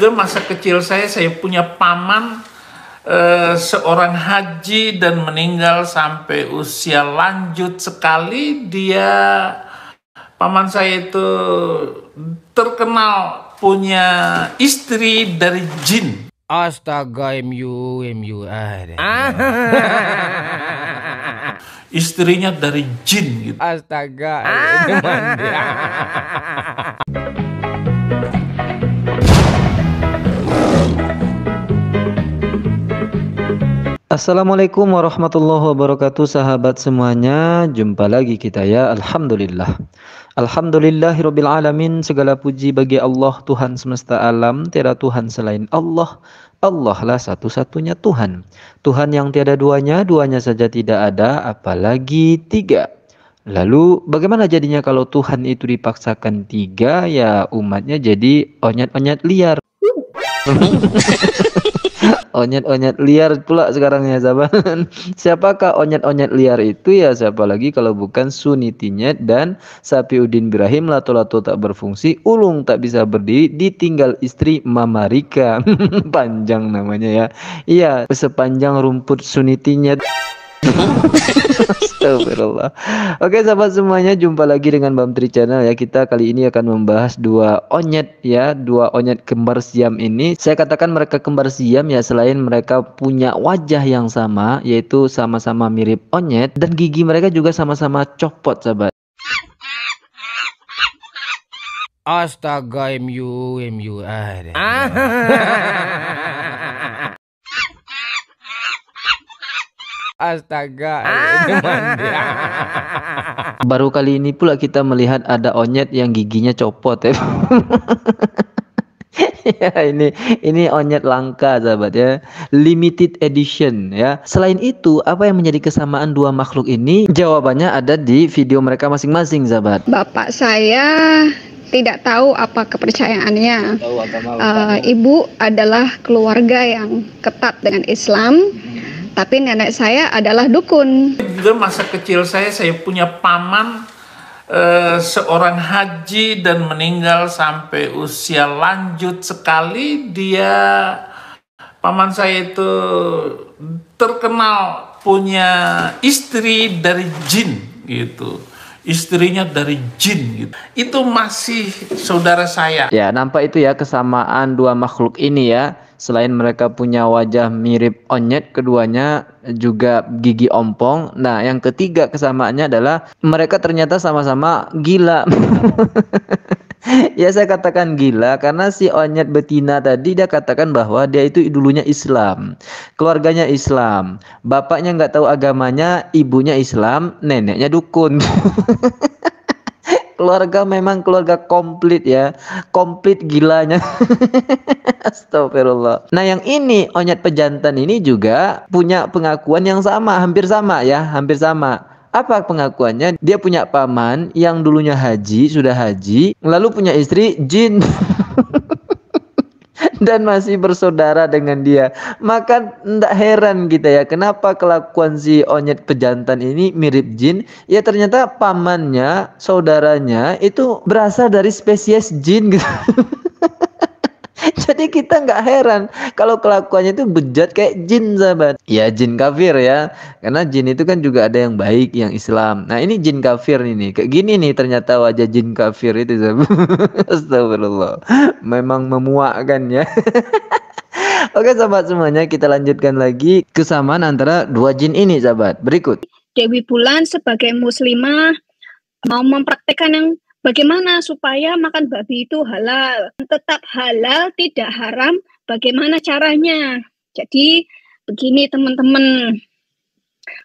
juga masa kecil saya saya punya paman eh, seorang haji dan meninggal sampai usia lanjut sekali dia paman saya itu terkenal punya istri dari jin. Astaga MU MU ada. Istrinya dari jin gitu. Astaga. Assalamualaikum warahmatullahi wabarakatuh sahabat semuanya Jumpa lagi kita ya Alhamdulillah Alhamdulillahirabbil alamin segala puji bagi Allah Tuhan semesta alam tiada Tuhan selain Allah Allah lah satu-satunya Tuhan Tuhan yang tiada duanya duanya saja tidak ada apalagi tiga Lalu bagaimana jadinya kalau Tuhan itu dipaksakan tiga ya umatnya jadi onyat-onyat liar onyet-onyet liar pula sekarang ya zaman. Siapakah onyet-onyet liar itu ya siapa lagi kalau bukan sunitinyet dan sapi udin Ibrahim lato-lato tak berfungsi, ulung tak bisa berdiri, ditinggal istri mamarika. Panjang namanya ya. Iya, sepanjang rumput sunitinyet. Astagfirullah. Oke sahabat semuanya, jumpa lagi dengan Bam Tri Channel ya. Kita kali ini akan membahas dua onyet ya, dua onyet kembar siam ini. Saya katakan mereka kembar siam ya selain mereka punya wajah yang sama, yaitu sama-sama mirip onyet dan gigi mereka juga sama-sama copot sahabat. Astaga MU MU ada. Astaga, eh, Baru kali ini pula kita melihat ada onyet yang giginya copot ya. ya ini ini onyet langka sahabat ya limited edition ya selain itu apa yang menjadi kesamaan dua makhluk ini jawabannya ada di video mereka masing-masing sahabat bapak saya tidak tahu apa kepercayaannya tahu uh, ibu adalah keluarga yang ketat dengan Islam hmm tapi nenek saya adalah dukun. Juga masa kecil saya, saya punya paman uh, seorang haji dan meninggal sampai usia lanjut sekali. Dia, paman saya itu terkenal punya istri dari jin gitu istrinya dari jin gitu. Itu masih saudara saya. Ya, nampak itu ya kesamaan dua makhluk ini ya. Selain mereka punya wajah mirip onyet, keduanya juga gigi ompong. Nah, yang ketiga kesamaannya adalah mereka ternyata sama-sama gila. ya saya katakan gila karena si Onyet betina tadi dia katakan bahwa dia itu dulunya Islam, keluarganya Islam, bapaknya nggak tahu agamanya, ibunya Islam, neneknya dukun. keluarga memang keluarga komplit ya komplit gilanya astagfirullah nah yang ini onyet pejantan ini juga punya pengakuan yang sama hampir sama ya hampir sama apa pengakuannya dia punya paman yang dulunya haji sudah haji lalu punya istri jin dan masih bersaudara dengan dia. Maka tidak heran kita ya kenapa kelakuan si onyet pejantan ini mirip jin. Ya ternyata pamannya, saudaranya itu berasal dari spesies jin gitu. Jadi kita nggak heran kalau kelakuannya itu bejat kayak jin sahabat. Ya jin kafir ya. Karena jin itu kan juga ada yang baik, yang Islam. Nah ini jin kafir ini. Kayak gini nih ternyata wajah jin kafir itu sahabat. Astagfirullah. Memang memuakkan ya. Oke sahabat semuanya kita lanjutkan lagi kesamaan antara dua jin ini sahabat. Berikut. Dewi Bulan sebagai muslimah mau mempraktekkan yang Bagaimana supaya makan babi itu halal, tetap halal, tidak haram, bagaimana caranya? Jadi begini teman-teman.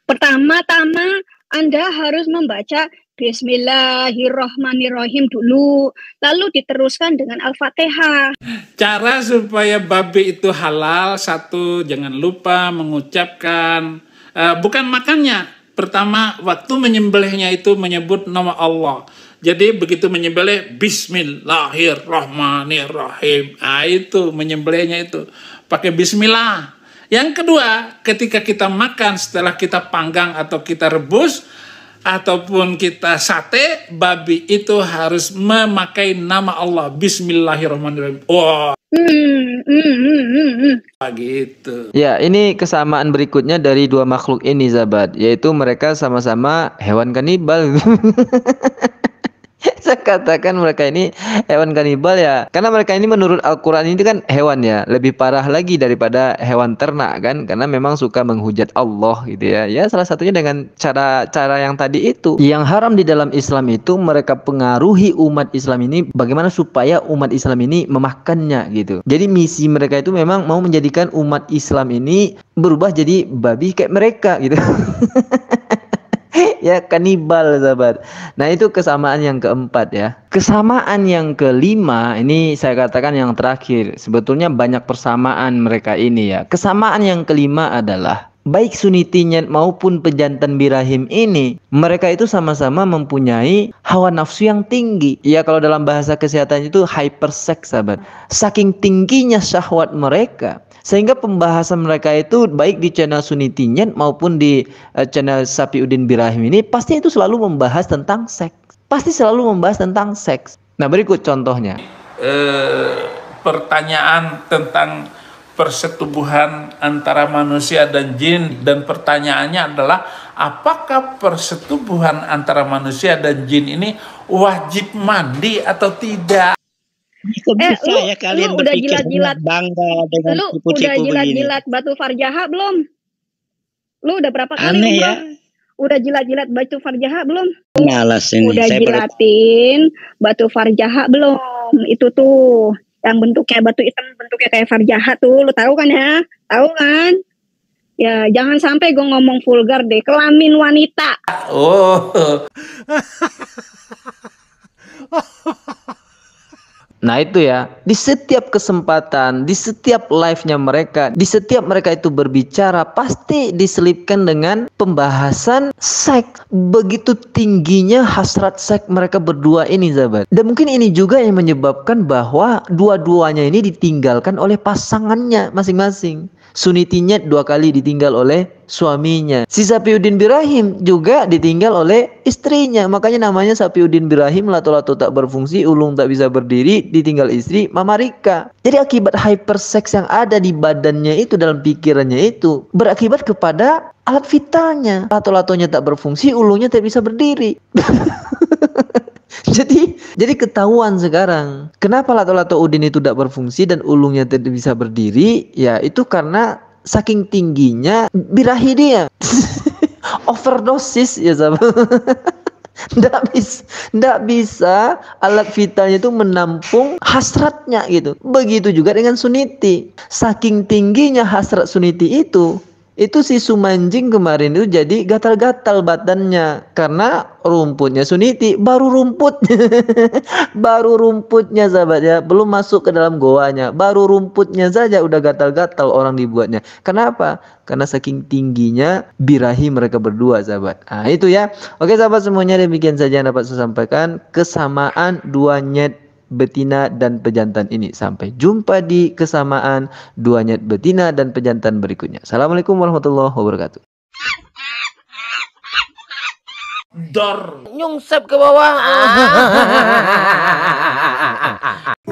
Pertama-tama Anda harus membaca Bismillahirrohmanirrohim dulu, lalu diteruskan dengan Al-Fatihah. Cara supaya babi itu halal, satu, jangan lupa mengucapkan, uh, bukan makannya, pertama waktu menyembelihnya itu menyebut nama Allah jadi begitu menyembelih Bismillahirrahmanirrahim. Nah, itu menyembelihnya itu pakai Bismillah. Yang kedua, ketika kita makan setelah kita panggang atau kita rebus ataupun kita sate, babi itu harus memakai nama Allah Bismillahirrahmanirrahim. Wow. Mm, gitu. Ya, ini kesamaan berikutnya dari dua makhluk ini, Zabat, yaitu mereka sama-sama hewan kanibal. saya katakan mereka ini hewan kanibal ya karena mereka ini menurut Al-Quran ini kan hewan ya lebih parah lagi daripada hewan ternak kan karena memang suka menghujat Allah gitu ya ya salah satunya dengan cara-cara yang tadi itu yang haram di dalam Islam itu mereka pengaruhi umat Islam ini bagaimana supaya umat Islam ini memakannya gitu jadi misi mereka itu memang mau menjadikan umat Islam ini berubah jadi babi kayak mereka gitu ya kanibal sahabat. Nah itu kesamaan yang keempat ya. Kesamaan yang kelima ini saya katakan yang terakhir. Sebetulnya banyak persamaan mereka ini ya. Kesamaan yang kelima adalah baik sunitinya maupun pejantan Birahim ini mereka itu sama-sama mempunyai hawa nafsu yang tinggi ya kalau dalam bahasa kesehatan itu hypersex sahabat saking tingginya syahwat mereka sehingga pembahasan mereka itu baik di channel sunitinya maupun di uh, channel udin Birahim ini pasti itu selalu membahas tentang seks pasti selalu membahas tentang seks nah berikut contohnya uh, pertanyaan tentang persetubuhan antara manusia dan jin dan pertanyaannya adalah apakah persetubuhan antara manusia dan jin ini wajib mandi atau tidak eh, bisa eh, lu, ya kalian lu udah jilat-jilat bangga dengan lu cipu -cipu udah jilat-jilat batu farjaha belum lu udah berapa kali Aneh ya udah jilat-jilat batu farjaha belum Ngalas ini. udah Saya jilatin batu farjaha belum itu tuh yang bentuknya batu hitam bentuknya kayak farjaha tuh lu tahu kan ya tahu kan ya jangan sampai gue ngomong vulgar deh kelamin wanita oh Nah itu ya, di setiap kesempatan, di setiap live-nya mereka, di setiap mereka itu berbicara, pasti diselipkan dengan pembahasan seks. Begitu tingginya hasrat seks mereka berdua ini, sahabat. Dan mungkin ini juga yang menyebabkan bahwa dua-duanya ini ditinggalkan oleh pasangannya masing-masing. Sunitinya dua kali ditinggal oleh suaminya. Si Sapiuddin Birahim juga ditinggal oleh istrinya. Makanya namanya Sapiuddin Birahim lato-lato tak berfungsi, ulung tak bisa berdiri, ditinggal istri Mama Rika. Jadi akibat hypersex yang ada di badannya itu dalam pikirannya itu berakibat kepada alat vitalnya. Lato-latonya tak berfungsi, ulungnya tak bisa berdiri. jadi jadi ketahuan sekarang kenapa lato-lato udin itu tidak berfungsi dan ulungnya tidak bisa berdiri ya itu karena saking tingginya birahi dia overdosis ya sahabat ndak bisa, ndak bisa alat vitalnya itu menampung hasratnya gitu. Begitu juga dengan suniti. Saking tingginya hasrat suniti itu, itu si Sumanjing kemarin itu jadi gatal-gatal badannya karena rumputnya Suniti baru rumput baru rumputnya sahabat ya belum masuk ke dalam goanya baru rumputnya saja udah gatal-gatal orang dibuatnya kenapa karena saking tingginya birahi mereka berdua sahabat nah itu ya oke sahabat semuanya demikian saja yang dapat saya sampaikan kesamaan dua nyet betina dan pejantan ini. Sampai jumpa di kesamaan dua nyet betina dan pejantan berikutnya. Assalamualaikum warahmatullahi wabarakatuh. Dar nyungsep ke bawah.